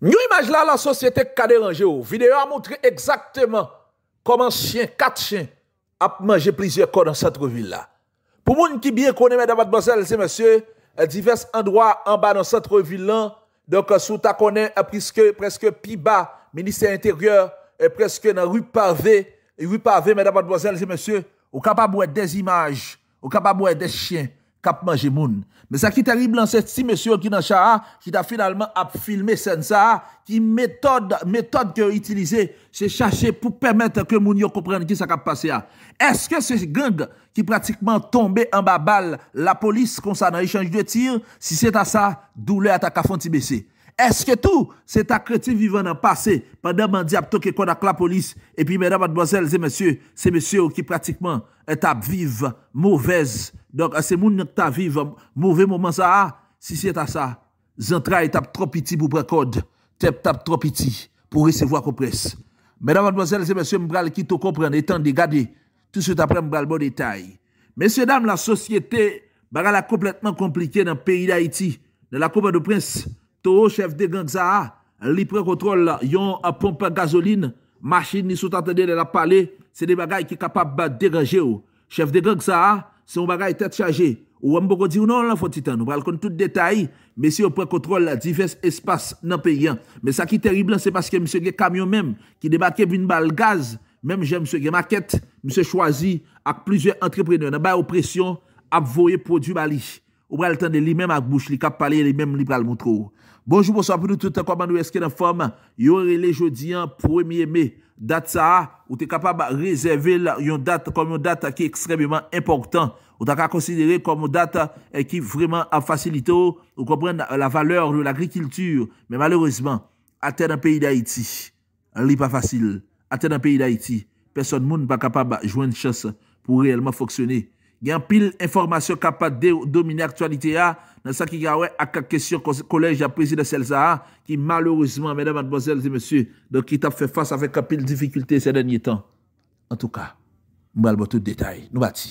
Nous image là, la société qui a Vidéo a montré exactement comment chien, quatre chiens, a mangé plusieurs corps dans cette ville là. Pour gens qui bien connaît, mesdames, mademoiselles et messieurs, euh, divers endroits en bas dans cette ville là, donc euh, sous ta connaît euh, presque, presque piba bas, ministère intérieur, et presque dans rue Et rue Parvé, mesdames, mademoiselles et messieurs, Au capable des images, au capable des chiens, mais manje moun. est terrible c'est si Monsieur qui nan a, finalement filmé finalman ap filme sen sa a, méthode metode, metode ke pour se chache pou permette ke moun yo komprenne ki sa ce pase a. Eske se gang ki pratiquement tombé en baballe, la police, concernant nan de tir, si c'est à ça, doule ata ka fonti est-ce que tout, c'est ta vivant dans le passé, pendant que je a que la police, et puis, mesdames, mademoiselles et messieurs, c'est monsieur qui pratiquement est à vivre mauvaise. Donc, c'est mon qui est à vivre mauvais moment, ça ah, si c'est à ça, à tape trop petit pour prendre code. corde, trop petit pour recevoir la presse. Mesdames, mademoiselles et messieurs, je vais vous comprendre, étant de regarder. tout ce qui est à le bon détail. Mesdames, la société est complètement compliquée dans le pays d'Haïti, dans la Coupe de Prince. To ou chef de gang zaha, li prekotrol yon uh, pompe gazoline, machin ni sotatade de la pale, se de bagay ki kapap ba deraje ou. Chef de gang zaha, se yon bagay tet chaje, ou ambo go di ou non la Fon Titan, ou bral kon tout detay, me si yo prekotrol divers espas nan peyen. Me sa ki terib lan, se paske mse ge kamyon mem, ki debake vin bal gaz, mem jen mse ge maket, mse choazi ak plizye entreprenye, nan bay opresyon ap voye prodju bali. Ou bral tende li mem ak bouch li kap pale, li mem li bral moutro ou. Bonjour, bonsoir pour nous tous. Comment nous est-ce que en forme? avez les jeudi 1er hein, mai. Date ça, ou t'es capable de réserver une date comme une date qui est extrêmement importante. Ou t'as considéré comme une date eh, qui vraiment a facilité, ou comprendre la valeur de l'agriculture. Mais malheureusement, atteindre un pays d'Haïti, n'est pas facile. Atteindre un pays d'Haïti, personne ne pas capable de jouer une chance pour réellement fonctionner. Il y a une pile d'informations capables de dominer l'actualité. Hein. Dans ce qui a avec la question du collège président là hein, qui malheureusement, mesdames, mademoiselles et messieurs, donc qui a fait face avec un pile de difficultés ces derniers temps. En tout cas, je vais vous donner tout détail. Nous battons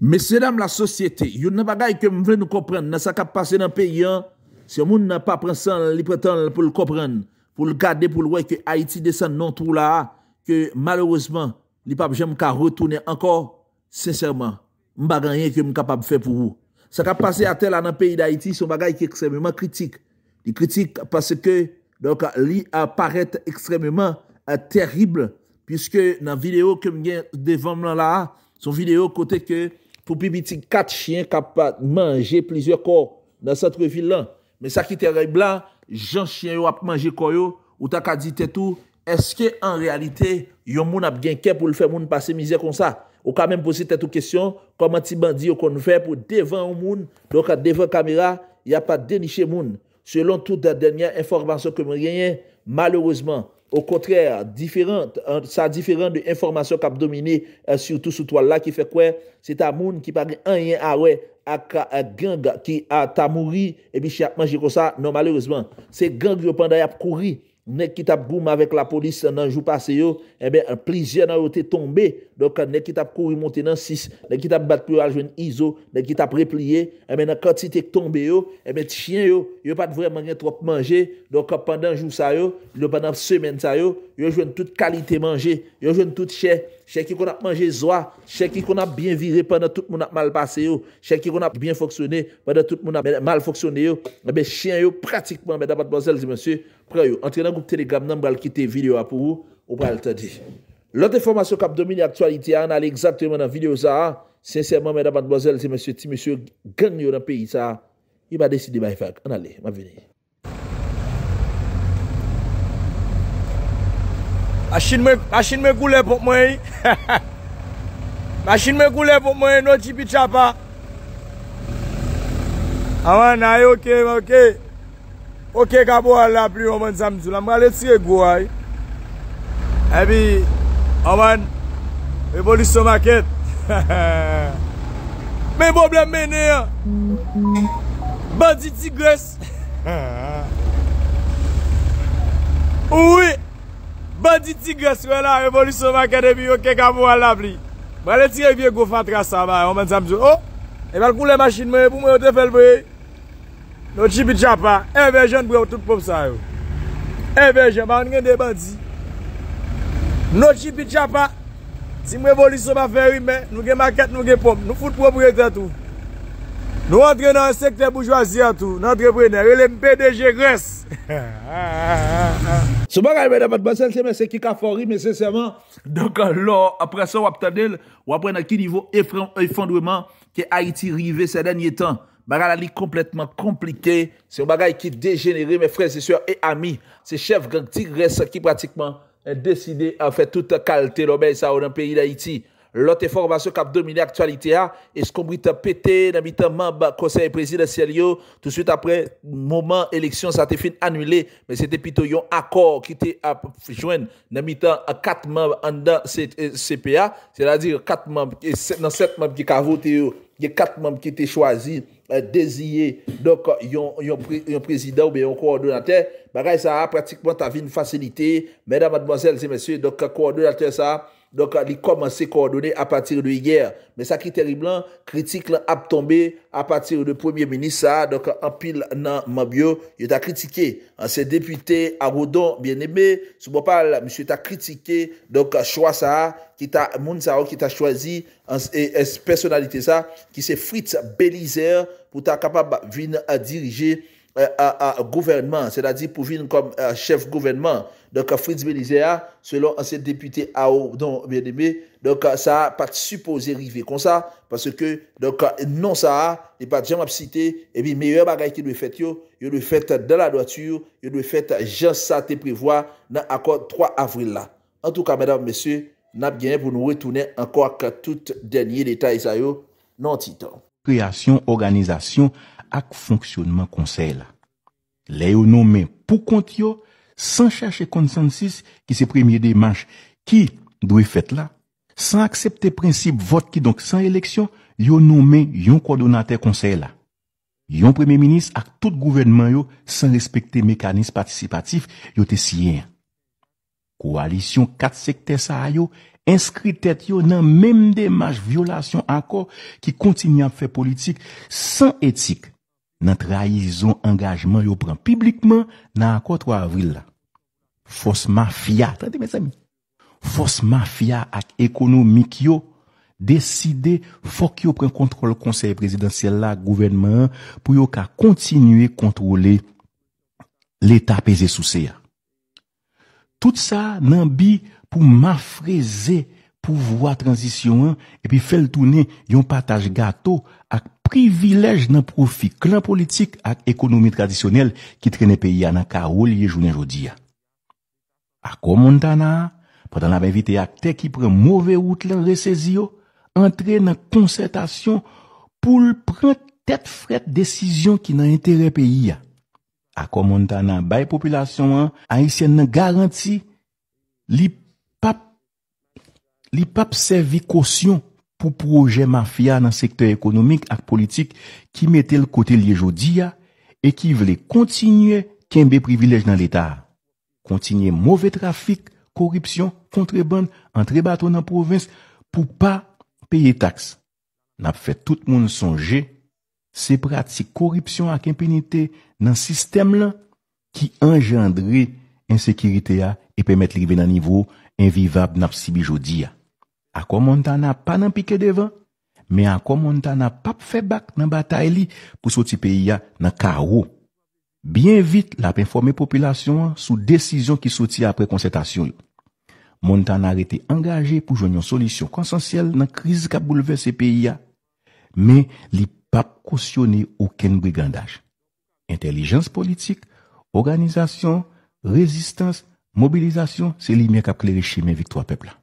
Mese dam la sosyete, yon nan bagay ke mwen ven nou kopren, nan sakap pase nan peyi an, se moun nan pa prensan li pretan pou l kopren, pou l gade pou l wey ke Haiti desan non trou la, ki malouzman li pape jen mka retoune anko, sensèrman, m bagay an ke m kapap fe pou ou. Sakap pase a tel an nan peyi d'Haïti, son bagay ki ekstremèman kritik. Li kritik pase ke, donk li aparet ekstremèman terrible, pyske nan video ke m gen devan m lan la, son video kote ke... Toupi biti kat chien kap pa manje plizye kor nan sot revil lan. Men sakite ray bla, jan chien yo ap manje kor yo, ou tak a di tetou, eske an realite yon moun ap genke pou l fè moun pase mizè kon sa. Ou kamen posi tetou kesyon, koman ti bandi yo kon fè pou devan ou moun, don ka devan kamera, ya pa deniche moun. Selon touta denye informasyon ke mwen genye, malorosman. Ou kontrè, sa diferent de informasyon kap domine, euh, surtout sou toal la ki fe kwe, se ta moun ki pa gen an yen a we, ak ganga ki a ta mouri, ebi chia manjiko sa, nou malerouzman, se gang vyo panday ap kouri, Nèk ki tap boum avèk la polis nan jou pase yo, ebe, eh plizye nan yo te tombe, do ka nèk ki tap kouri monte nan sis, nèk ki tap batpou aljwen izo, nèk ki tap repliye, ebe, eh nan kat si te tombe yo, ebe, eh ti chye yo, yo pat vreman gen trop manje, do ka pandan jou sa yo, yo pandan semen sa yo, yo jwen tout kalite manje, yo jwen tout chè. chèk yon kon ap manje zwa, chèk yon kon ap byen vire pa nan tout moun ap malpase yo, chèk yon kon ap byen foksyone, pa nan tout moun ap mal foksyone yo, mwen be chen yo pratikman mwen da bat bozel di monsye, pre yo, antre nan goup telegram nan mwen al kite video ap ou, ou mwen al te di. Lote formasyon kap 2000 aktuality a, an al exaktiveman nan video za, sensèman mwen da bat bozel di monsye ti monsye gen yo nan peyi sa, yon ba deside ba yon fag, an alè, mwen venè. Masin men koule pou mwen yi. Masin men koule pou mwen yi nou jipi chapa. Aman, ah, ay, okey, okey. Okey, kabou alap li, oman, zamzou. La mwen alet siye gwa yi. Ebi, oman, ebo li somaket. Men boblem mene ya. Bandi tigres. Ouwi! Mwen di ti gres wè la revolisyon mwen kèdè bi yon kèk avou an la pli. Mwen lè ti yon bi yon gofan tra sa ba yon men zanm zyon. Oh! Eman kou lè machin mwen yon pou mwen yote fel bre. Non chi pi chapa. En verjan mwen yon e tout pop sa e yon. En verjan. Mwen gen de bandi. Non chi pi chapa. Ti mwen revolisyon mwen feri mwen. Nou gen maket nou gen pop. Nou fout pou mwen bre kètou. Nou antre nan sekte boujwazi an tou, nan antre prene, elen pedeje gres. Se bagay men apat basel, se men se ki kafori, men se seman, donk an lor, apre sa wap tanel, wap re nan ki nivou efandweman, ki Haiti rive se denye tan, bagay la li kompletman komplike, se bagay ki degenere, men frez se suan e ami, se chef gang Tigres ki pratikman, e deside a fe tout kalte lobe sa ou nan peri d'Haiti, lote formasyon kap domine aktualite a, eskombri te pete, namitan mab konsey prezide selyo, tout süt apre, mouman eleksyon sa te fin annule, me se te pito yon akor ki te jwen, namitan kat mab andan CPA, se la dire kat mab, nan set mab ki ka vote yo, ye kat mab ki te chwazi, deziye, donk yon prezident ou beyon kou ordo nan te, bagay sa a, pratikman ta vi n fasilite, mèdam admozèl, se mèsyè, donk kou ordo nan te sa a, li koman se kordonè a patir de yè gèr. Mè sa kriteri blan, kritik lè ap tombe a patir de premier ministre sa, anpil nan Mabio, yè ta kritike. Anse deputè Aroudon, bienèmè, sou mò pal, mè sè ta kritike, chwa sa, moun sa, ki ta chwazi, e, e, personalite sa, ki se frit belizer pou ta kapab vin a dirije Euh, gouvernement, c'est-à-dire Pouvin comme euh, chef gouvernement, donc Fritz Belizea, selon ancien député Aoun, non, donc, bien-aimé, euh, donc ça a pas de supposé river comme ça, parce que, donc, non ça a, et pas de jambe cité, et puis meilleurs bagages qui l'ont fait, l'ont fait dans la loiture, l'ont fait, j'en sais-tu prévoir, n'a encore trois avril-là. En tout cas, mesdames, messieurs, n'a bien, vous ne retournez encore que tout dernier détail, ça y est, non-titant. Kreation, organisation, ak fonksyonman konsey la. Le yo nome pou kont yo san chache konsensis ki se premye de manche ki doye fèt la. San aksepte prinsip vot ki donk san eleksyon yo nome yon kwa donate konsey la. Yon premye minis ak tout gouvenman yo san respekte mekanis patisipatif yo te siyen. Koalisyon kat sekte sa yo inskritet yo nan menm de manche violasyon anko ki kontinyan fè politik san etik nan traizon engajman yo pran publikman nan akotwa avril la. Fos mafya, fos mafya ak ekonomik yo deside fok yo pran kontrol konsey presidansye la gouvenman pou yo ka kontinue kontrole l'etat peze sou seya. Tout sa nan bi pou mafreze pou vwa transisyon an epi fel toune yon pataj gato ak presidansye privilej nan profi klan politik ak ekonomi tradisyonel ki trene peyi anan ka ou liye jounen jodi an. Ako montan an, patan nan bay evite ak te ki pren mouve ou tlen resezi yo, entre nan konsentasyon pou l pren tet fret desisyon ki nan entere peyi an. Ako montan an, bay populasyon an, an isye nan garanti li pap sevi kosyon pou proje mafya nan sektor ekonomik ak politik ki mette l kote liye jodi ya e ki vle kontinye kenbe privilej nan l etat. Kontinye mouve trafik, koripsyon, kontreband, antrebaton nan provins pou pa peye taks. Nap fè tout moun sonje, se pratik koripsyon ak impenite nan sistem lan ki engendri ensekirite ya e pemet libe nan nivou envivab nap si bi jodi ya. Ako Montana pa nan pike devan, me ako Montana pap febak nan batay li pou soti peyi ya nan karou. Bien vit la pe informe populasyon sou desisyon ki soti apre konsentasyon li. Montana rete angaje pou jonyon solisyon konsensyel nan kriz kap bouleve se peyi ya, me li pap kosyone ou ken brigandaj. Intelijans politik, organizasyon, rezistans, mobilizasyon, se li me kap kleriche men vitwa pepla.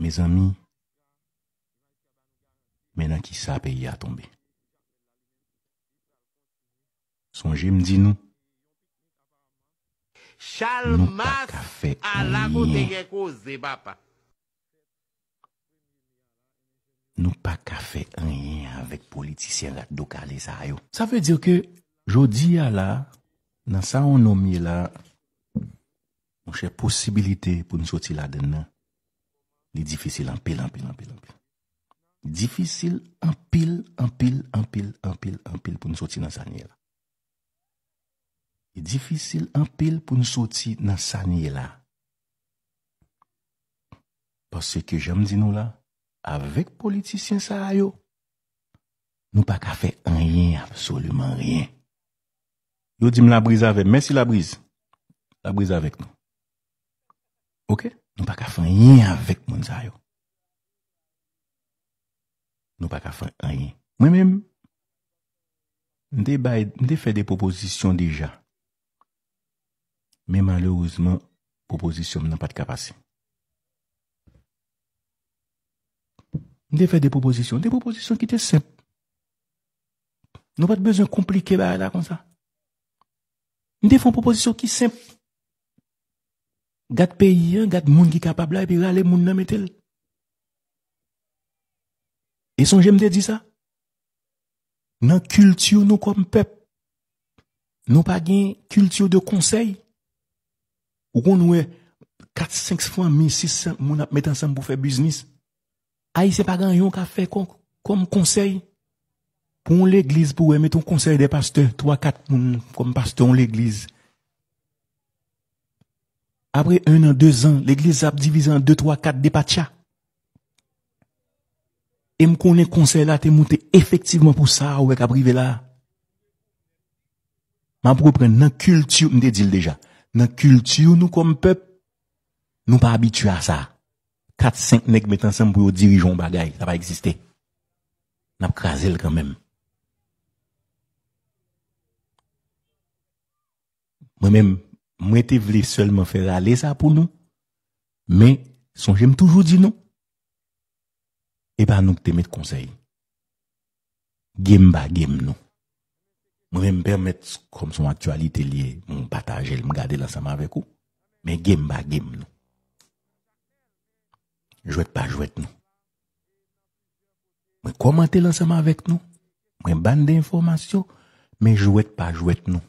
Me zami, menan ki sa pe yi a tombe. Sonje mdi nou, nou pa ka fe kwenye. Nou pa ka fe kwenye avèk politisyen la do ka le sa yo. Sa fe dir ke, jodi ya la, nan sa an nomye la, mwen che posibilite pou nou soti la den nan. Ni difisil anpil, anpil, anpil, anpil. Difisil anpil, anpil, anpil, anpil, anpil pou nou soti nan saniye la. Difisil anpil pou nou soti nan saniye la. Pase ke jèm di nou la, avèk politisyen sa a yo, nou pa ka fè anyen, absoloumen anyen. Yo di m la brise avèk, men si la brise, la brise avèk nou. Ok? Nou pa ka fwen yin avèk moun zay yo. Nou pa ka fwen yin. Mwen men, mwen de fwen de proposisyon deja. Men malouzman, proposisyon mwen nan pa te kapase. Mwen de fwen de proposisyon, de proposisyon ki te semp. Nou pa te bezon komplike ba la kon sa. Mwen de fwen proposisyon ki semp. Gat peyi an, gat moun ki kapabla, epi rale moun nan metel. E son jemde di sa? Nan kultiyou nou kom pep, nou pa gen kultiyou de konsey, ou kon nou e, kat 5 fwa, mi 6, moun ap metan san pou fe biznis, ay se pa gen yon ka fe kom konsey, pou on l'egliz pou we, meton konsey de pasteur, 3-4 moun kom pasteur on l'egliz. apre 1 an, 2 an, l'eglise ap divisa an 2, 3, 4, depa tcha. E m konen konsey la te moute efektivman pou sa ouwek aprive la. M ap repren nan kultiou, m de dil deja. Nan kultiou nou kom pep, nou pa abitua sa. 4, 5 nek metan san pou yo dirijon bagay. Sa pa eksiste. N ap krasel kwen men. M men m Mwen te vle selle mwen fere ale sa pou nou. Men, son jem toujou di nou. E pa nou te met konsey. Gem ba gem nou. Mwen rempermet, kom son aktualite liye, mwen patajel mwen gade lansama vek ou. Men gem ba gem nou. Jouet pa jouet nou. Mwen komante lansama vek nou. Mwen ban de informasyon. Men jouet pa jouet nou.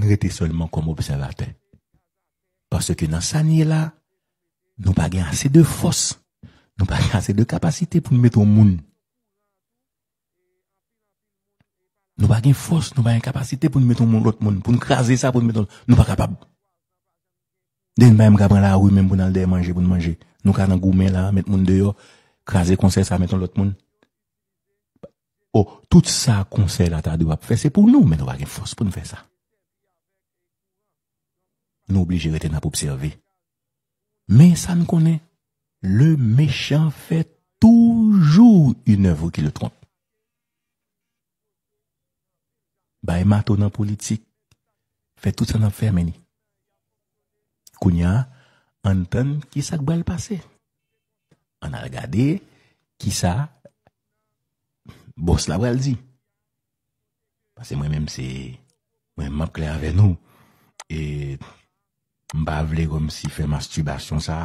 on était seulement comme observateur. Parce que dans ça là, nous pas assez de force, nous pas assez de capacité pour nous mettre au monde. Nous pas de force, nous pas de capacité pour nous mettre au monde l'autre monde, pour nous craser ça, pour nous mettre, nous pas capable. Dès même prendre la rue, même pour aller manger, pour nous manger. Nous qu'à gourmet là, mettre monde dehors, craser conseil ça, mettre l'autre monde. Oh, tout ça conseil là, t'as dû faire, c'est pour nous, mais nous pas de force pour nous faire ça. noubli jere ten ap observe. Men sa nou konen, le mechan fe toujou yon evo ki le tron. Baye mato nan politik, fe tout sa nan fe meni. Kounya, an ton ki sa kbo el pase. An al gade, ki sa bos la wèl di. Pase mwen menm se, mwen menm ap kre ave nou. E... Mbavle gom si fè mastubasyon sa.